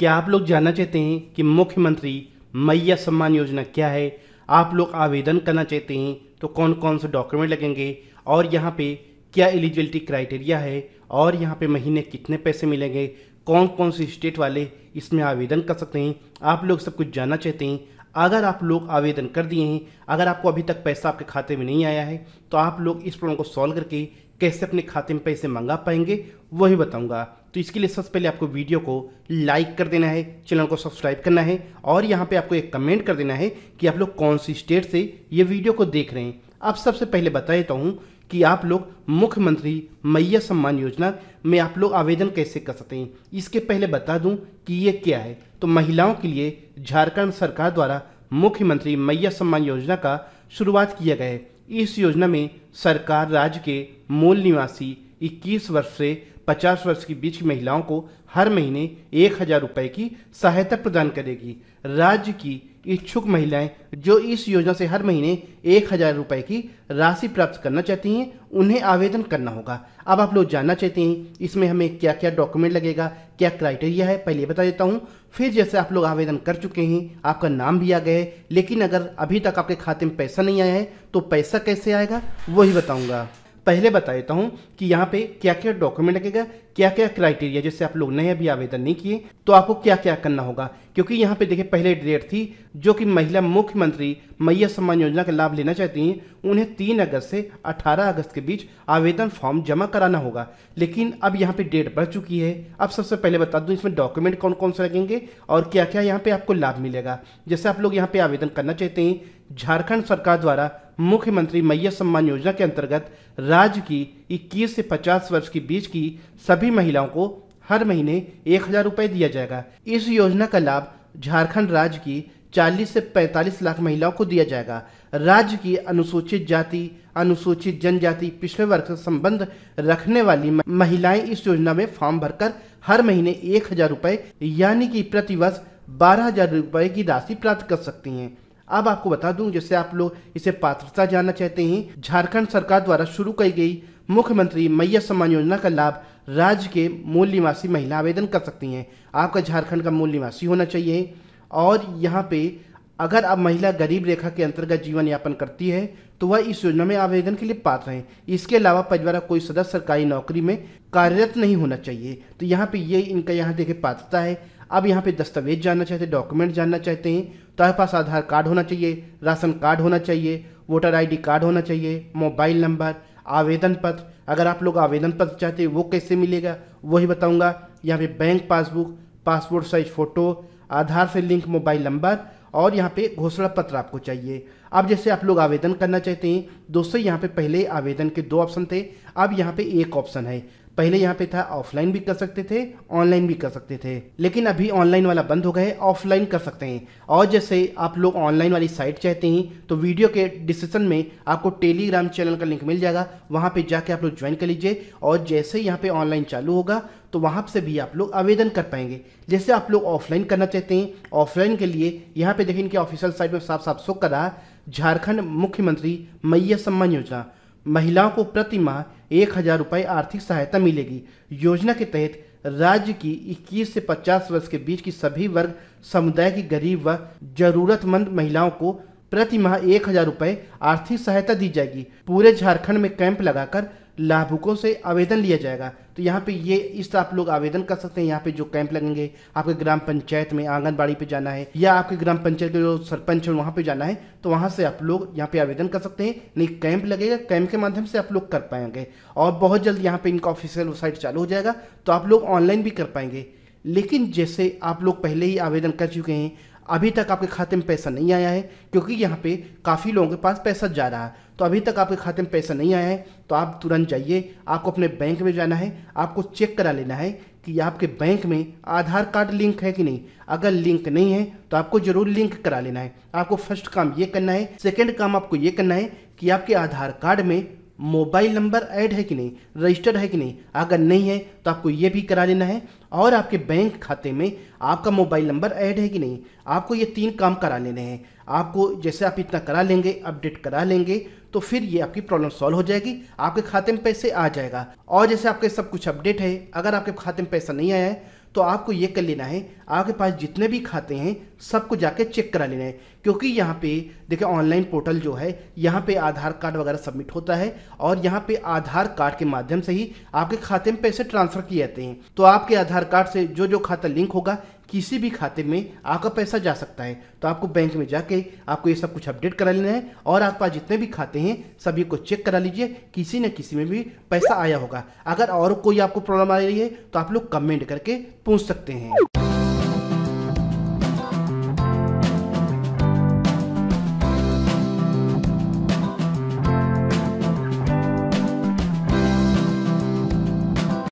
क्या आप लोग जानना चाहते हैं कि मुख्यमंत्री मैया सम्मान योजना क्या है आप लोग आवेदन करना चाहते हैं तो कौन कौन से डॉक्यूमेंट लगेंगे और यहाँ पे क्या एलिजिबिलिटी क्राइटेरिया है और यहाँ पे महीने कितने पैसे मिलेंगे कौन कौन से स्टेट वाले इसमें आवेदन कर सकते हैं आप लोग सब कुछ जानना चाहते हैं अगर आप लोग आवेदन कर दिए हैं अगर आपको अभी तक पैसा आपके खाते में नहीं आया है तो आप लोग इस प्रॉब्लम को सॉल्व करके कैसे अपने खाते में पैसे मंगा पाएंगे वही बताऊंगा तो इसके लिए सबसे पहले आपको वीडियो को लाइक कर देना है चैनल को सब्सक्राइब करना है और यहाँ पे आपको एक कमेंट कर देना है कि आप लोग कौन सी स्टेट से ये वीडियो को देख रहे हैं आप सबसे पहले बता देता हूँ कि आप लोग मुख्यमंत्री मैया सम्मान योजना में आप लोग आवेदन कैसे कर सकते हैं इसके पहले बता दूँ कि ये क्या है तो महिलाओं के लिए झारखंड सरकार द्वारा मुख्यमंत्री मैया सम्मान योजना का शुरुआत किया गया है इस योजना में सरकार राज्य के मूल निवासी 21 वर्ष से 50 वर्ष के बीच की महिलाओं को हर महीने एक हजार रुपये की सहायता प्रदान करेगी राज्य की इच्छुक महिलाएं जो इस योजना से हर महीने एक हजार रुपये की राशि प्राप्त करना चाहती हैं उन्हें आवेदन करना होगा अब आप लोग जानना चाहते हैं इसमें हमें क्या क्या डॉक्यूमेंट लगेगा क्या क्राइटेरिया है पहले बता देता हूँ फिर जैसे आप लोग आवेदन कर चुके हैं आपका नाम भी आ गया है लेकिन अगर अभी तक आपके खाते में पैसा नहीं आया है तो पैसा कैसे आएगा वही बताऊँगा पहले बता देता हूँ कि यहाँ पे क्या क्या डॉक्यूमेंट लगेगा क्या क्या क्राइटेरिया जैसे आप लोग नए अभी आवेदन नहीं किए तो आपको क्या क्या करना होगा क्योंकि यहाँ पे देखिए पहले डेट थी जो कि महिला मुख्यमंत्री मैया सम्मान योजना का लाभ लेना चाहती हैं उन्हें तीन अगस्त से अठारह अगस्त के बीच आवेदन फॉर्म जमा कराना होगा लेकिन अब यहाँ पे डेट बढ़ चुकी है अब सबसे पहले बता दूँ इसमें डॉक्यूमेंट कौन कौन से लगेंगे और क्या क्या यहाँ पे आपको लाभ मिलेगा जैसे आप लोग यहाँ पे आवेदन करना चाहते हैं झारखंड सरकार द्वारा मुख्यमंत्री मैया सम्मान योजना के अंतर्गत राज्य की 21 से 50 वर्ष के बीच की सभी महिलाओं को हर महीने एक हजार रूपए दिया जाएगा इस योजना का लाभ झारखंड राज्य की 40 से 45 लाख महिलाओं को दिया जाएगा राज्य की अनुसूचित जाति अनुसूचित जनजाति पिछले वर्ग से संबंध रखने वाली महिलाएं इस योजना में फॉर्म भरकर हर महीने एक हजार रूपए यानी कि प्रतिवर्ष बारह हजार रूपए की राशि प्राप्त कर सकती हैं अब आपको बता दूं जैसे आप लोग इसे पात्रता जानना चाहते हैं झारखंड सरकार द्वारा शुरू की गई मुख्यमंत्री मैया सम्मान योजना का लाभ राज्य के मूल निवासी महिला आवेदन कर सकती हैं आपका झारखंड का मूल निवासी होना चाहिए और यहाँ पे अगर आप महिला गरीब रेखा के अंतर्गत जीवन यापन करती है तो वह इस योजना में आवेदन के लिए पात्र हैं इसके अलावा परिवार का कोई सदस्य सरकारी नौकरी में कार्यरत नहीं होना चाहिए तो यहाँ पे ये इनका यहाँ देखे पात्रता है आप यहाँ पे दस्तावेज जानना चाहते हैं डॉक्यूमेंट जानना चाहते हैं तो आपके पास आधार कार्ड होना चाहिए राशन कार्ड होना चाहिए वोटर आईडी कार्ड होना चाहिए मोबाइल नंबर आवेदन पत्र अगर आप लोग आवेदन पत्र चाहते हैं वो कैसे मिलेगा वही बताऊँगा यहाँ पर bank passbook passport size photo Aadhaar से लिंक मोबाइल नंबर और यहाँ पे घोषणा पत्र आपको चाहिए अब जैसे आप लोग आवेदन करना चाहते हैं दोस्तों यहाँ पे पहले आवेदन के दो ऑप्शन थे अब यहाँ पे एक ऑप्शन है पहले यहाँ पे था ऑफलाइन भी कर सकते थे ऑनलाइन भी कर सकते थे लेकिन अभी ऑनलाइन वाला बंद हो गया है ऑफलाइन कर सकते हैं और जैसे आप लोग ऑनलाइन वाली साइट चाहते हैं तो वीडियो के डिस्क्रिप्शन में आपको टेलीग्राम चैनल का लिंक मिल जाएगा वहाँ पे जाके आप लोग ज्वाइन कर लीजिए और जैसे यहाँ पे ऑनलाइन चालू होगा तो वहाँ से भी आप लोग आवेदन कर पाएंगे जैसे आप लोग ऑफलाइन करना चाहते हैं ऑफलाइन के लिए यहाँ पे देखें इनके ऑफिशियल साइट में साफ साफ कर करा झारखंड मुख्यमंत्री मैया सम्मान योजना महिलाओं को प्रति माह एक हजार रुपये आर्थिक सहायता मिलेगी योजना के तहत राज्य की 21 से 50 वर्ष के बीच की सभी वर्ग समुदाय की गरीब व जरूरतमंद महिलाओं को प्रति माह एक हजार रूपए आर्थिक सहायता दी जाएगी पूरे झारखंड में कैंप लगाकर लाभुकों से आवेदन लिया जाएगा तो यहाँ पे ये इस आप लोग आवेदन कर सकते हैं यहाँ पे जो कैंप लगेंगे आपके ग्राम पंचायत में आंगनबाड़ी पे जाना है या आपके ग्राम पंचायत के जो सरपंच है वहाँ पे जाना है तो वहाँ से आप लोग यहाँ पे आवेदन कर सकते हैं नहीं कैंप लगेगा कैंप के माध्यम से आप लोग कर पाएंगे और बहुत जल्द यहाँ पे इनका ऑफिशियल वेबसाइट चालू हो जाएगा तो आप लोग ऑनलाइन भी कर पाएंगे लेकिन जैसे आप लोग पहले ही आवेदन कर चुके हैं अभी तक आपके खाते में पैसा नहीं आया है क्योंकि यहाँ पे काफ़ी लोगों के पास पैसा जा रहा है तो अभी तक आपके खाते में पैसा नहीं आया है तो आप तुरंत जाइए आपको अपने बैंक में जाना है आपको चेक करा लेना है कि आपके बैंक में आधार कार्ड लिंक है कि नहीं अगर लिंक नहीं है तो आपको ज़रूर लिंक करा लेना है आपको फर्स्ट काम ये करना है सेकेंड काम आपको ये करना है कि आपके आधार कार्ड में मोबाइल नंबर ऐड है कि नहीं रजिस्टर्ड है कि नहीं अगर नहीं है तो आपको ये भी करा लेना है और आपके बैंक खाते में आपका मोबाइल नंबर ऐड है कि नहीं आपको ये तीन काम करा लेने हैं आपको जैसे आप इतना करा लेंगे अपडेट करा लेंगे तो फिर ये आपकी प्रॉब्लम सॉल्व हो जाएगी आपके खाते में पैसे आ जाएगा और जैसे आपके सब कुछ अपडेट है अगर आपके खाते में पैसा नहीं आया है तो आपको ये कर लेना है आपके पास जितने भी खाते हैं सबको जाके चेक करा लेना है क्योंकि यहाँ पे देखिए ऑनलाइन पोर्टल जो है यहाँ पे आधार कार्ड वगैरह सबमिट होता है और यहाँ पे आधार कार्ड के माध्यम से ही आपके खाते में पैसे ट्रांसफ़र किए जाते हैं तो आपके आधार कार्ड से जो जो खाता लिंक होगा किसी भी खाते में आपका पैसा जा सकता है तो आपको बैंक में जाके आपको ये सब कुछ अपडेट करा लेना है और आपके पास जितने भी खाते हैं सभी को चेक करा लीजिए किसी न किसी में भी पैसा आया होगा अगर और कोई आपको प्रॉब्लम आ रही है तो आप लोग कमेंट करके पूछ सकते हैं